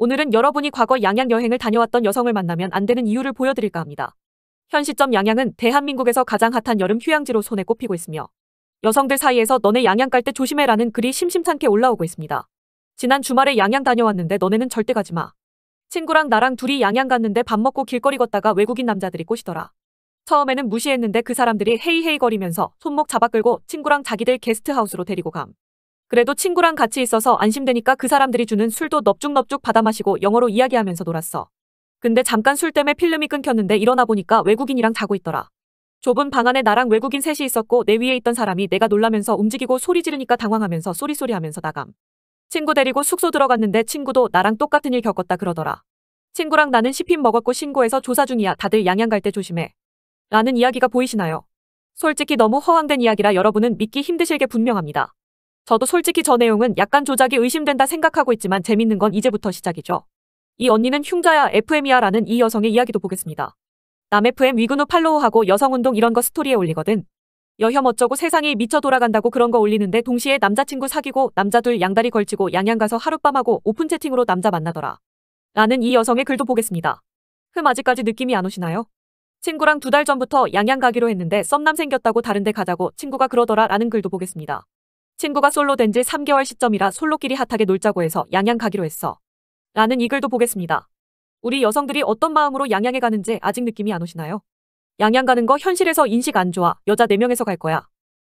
오늘은 여러분이 과거 양양 여행을 다녀왔던 여성을 만나면 안 되는 이유를 보여드릴까 합니다. 현 시점 양양은 대한민국에서 가장 핫한 여름 휴양지로 손에 꼽히고 있으며 여성들 사이에서 너네 양양 갈 때 조심해라는 글이 심심찮게 올라오고 있습니다. 지난 주말에 양양 다녀왔는데 너네는 절대 가지 마. 친구랑 나랑 둘이 양양 갔는데 밥 먹고 길거리 걷다가 외국인 남자들이 꼬시더라. 처음에는 무시했는데 그 사람들이 헤이헤이 거리면서 손목 잡아 끌고 친구랑 자기들 게스트하우스로 데리고 감. 그래도 친구랑 같이 있어서 안심되니까 그 사람들이 주는 술도 넙죽넙죽 받아 마시고 영어로 이야기하면서 놀았어. 근데 잠깐 술 때문에 필름이 끊겼는데 일어나 보니까 외국인이랑 자고 있더라. 좁은 방 안에 나랑 외국인 셋이 있었고 내 위에 있던 사람이 내가 놀라면서 움직이고 소리 지르니까 당황하면서 소리소리 하면서 나감. 친구 데리고 숙소 들어갔는데 친구도 나랑 똑같은 일 겪었다 그러더라. 친구랑 나는 시핀 먹었고 신고해서 조사 중이야. 다들 양양 갈 때 조심해. 라는 이야기가 보이시나요? 솔직히 너무 허황된 이야기라 여러분은 믿기 힘드실 게 분명합니다. 저도 솔직히 저 내용은 약간 조작이 의심된다 생각하고 있지만 재밌는 건 이제부터 시작이죠. 이 언니는 흉자야 FM이야라는 이 여성의 이야기도 보겠습니다. 남 FM 위근 후 팔로우하고 여성운동 이런 거 스토리에 올리거든. 여혐 어쩌고 세상이 미쳐 돌아간다고 그런 거 올리는데 동시에 남자친구 사귀고 남자들 양다리 걸치고 양양 가서 하룻밤하고 오픈 채팅으로 남자 만나더라. 라는 이 여성의 글도 보겠습니다. 흠 아직까지 느낌이 안 오시나요? 친구랑 두 달 전부터 양양 가기로 했는데 썸남 생겼다고 다른 데 가자고 친구가 그러더라 라는 글도 보겠습니다. 친구가 솔로 된 지 3개월 시점이라 솔로끼리 핫하게 놀자고 해서 양양 가기로 했어. 라는 이 글도 보겠습니다. 우리 여성들이 어떤 마음으로 양양에 가는지 아직 느낌이 안 오시나요? 양양 가는 거 현실에서 인식 안 좋아. 여자 4명에서 갈 거야.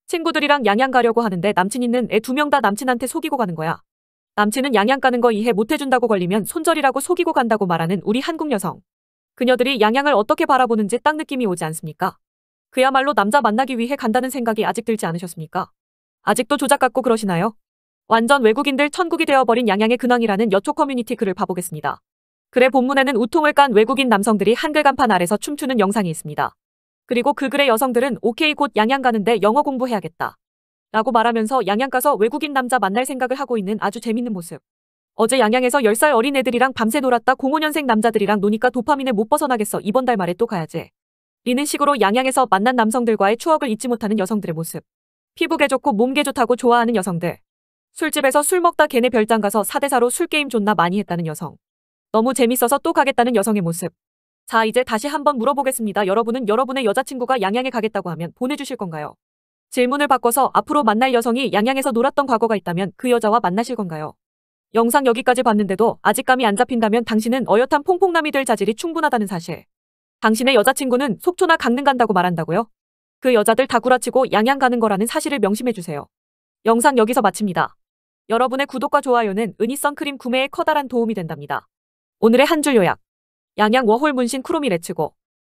친구들이랑 양양 가려고 하는데 남친 있는 애 두 명 다 남친한테 속이고 가는 거야. 남친은 양양 가는 거 이해 못 해준다고 걸리면 손절이라고 속이고 간다고 말하는 우리 한국 여성. 그녀들이 양양을 어떻게 바라보는지 딱 느낌이 오지 않습니까? 그야말로 남자 만나기 위해 간다는 생각이 아직 들지 않으셨습니까? 아직도 조작 같고 그러시나요? 완전 외국인들 천국이 되어버린 양양의 근황이라는 여초 커뮤니티 글을 봐보겠습니다. 글의 본문에는 우통을 깐 외국인 남성들이 한글 간판 아래서 춤추는 영상이 있습니다. 그리고 그 글의 여성들은 오케이 곧 양양 가는데 영어 공부해야겠다. 라고 말하면서 양양 가서 외국인 남자 만날 생각을 하고 있는 아주 재밌는 모습. 어제 양양에서 10살 어린 애들이랑 밤새 놀았다 05년생 남자들이랑 노니까 도파민에 못 벗어나겠어 이번 달 말에 또 가야지. 이는 식으로 양양에서 만난 남성들과의 추억을 잊지 못하는 여성들의 모습. 피부계 좋고 몸게 좋다고 좋아하는 여성들. 술집에서 술 먹다 걔네 별장 가서 4대사로 술게임 존나 많이 했다는 여성. 너무 재밌어서 또 가겠다는 여성의 모습. 자 이제 다시 한번 물어보겠습니다. 여러분은 여러분의 여자친구가 양양에 가겠다고 하면 보내주실 건가요? 질문을 바꿔서 앞으로 만날 여성이 양양에서 놀았던 과거가 있다면 그 여자와 만나실 건가요? 영상 여기까지 봤는데도 아직 감이 안 잡힌다면 당신은 어엿한 퐁퐁남이 될 자질이 충분하다는 사실. 당신의 여자친구는 속초나 강릉 간다고 말한다고요? 그 여자들 다 구라치고 양양 가는 거라는 사실을 명심해주세요. 영상 여기서 마칩니다. 여러분의 구독과 좋아요는 은희 선크림 구매에 커다란 도움이 된답니다. 오늘의 한 줄 요약. 양양 워홀 문신 크롬이 레츠고.